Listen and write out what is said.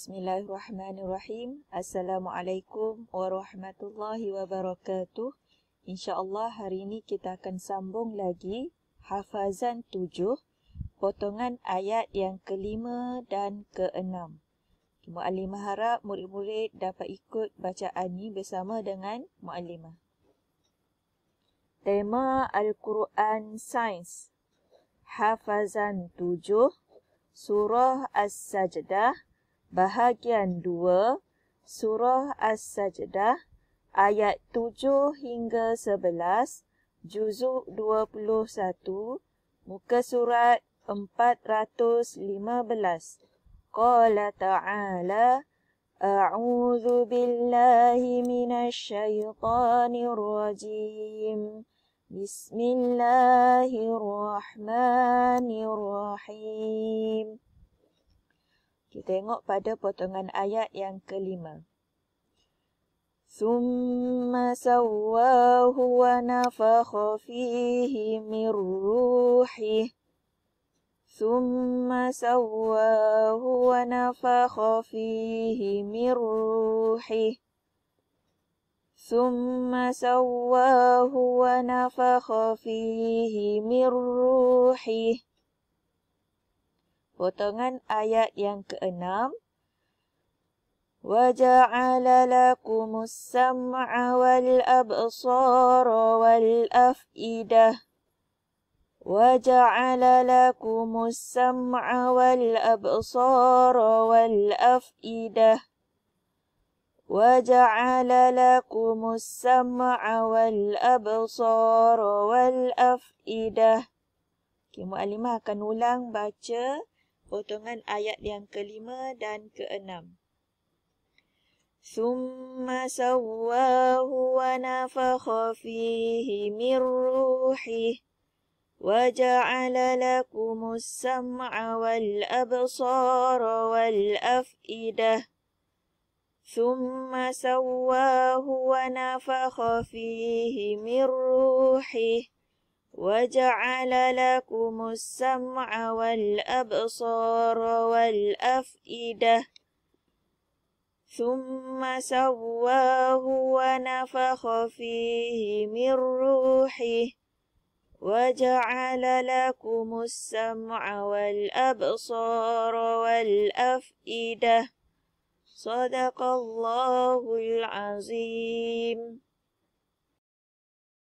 Bismillahirrahmanirrahim. Assalamualaikum warahmatullahi wabarakatuh. Insya Allah hari ini kita akan sambung lagi hafazan tujuh, potongan ayat yang kelima dan keenam. Mu'alimah harap murid-murid dapat ikut bacaan ini bersama dengan Mu'alimah. Tema Al-Quran Sains Hafazan 7 Surah As-Sajdah Bahagian 2 Surah As-Sajdah ayat 7 hingga 11 juzuk 21 muka surat 415 Qala ta'ala A'udzu billahi minasy syaithanir rajim Bismillahirrahmanirrahim. rahmanir rahim kita tengok pada potongan ayat yang kelima. Summa sawahu wa nafakha fihi min ruhih. Summa sawahu wa nafakha fihi min ruhih. Summa sawahu wa nafakha fihi min ruhih. Potongan ayat yang keenam. وَجَعَلَ لَكُمُ السَّمْعَ وَالْأَبْصَارَ وَالْأَفْئِدَةَ وَجَعَلَ لَكُمُ السَّمْعَ وَالْأَبْصَارَ وَالْأَفْئِدَةَ وَجَعَلَ لَكُمُ السَّمْعَ وَالْأَبْصَارَ وَالْأَفْئِدَةَ Okay, Mu'alimah akan ulang baca potongan ayat yang kelima dan keenam. Summa sawwahu wa nafakha fihi min ruhih wa ja'ala lakumus sam'a wal absara wal af'idah Summa sawwahu wa nafakha fihi min ruhih وجعل لكم السمع والأبصار والأفئدة ثم سواه ونفخ فيه من روحه وجعل لكم السمع والأبصار والأفئدة صدق الله العظيم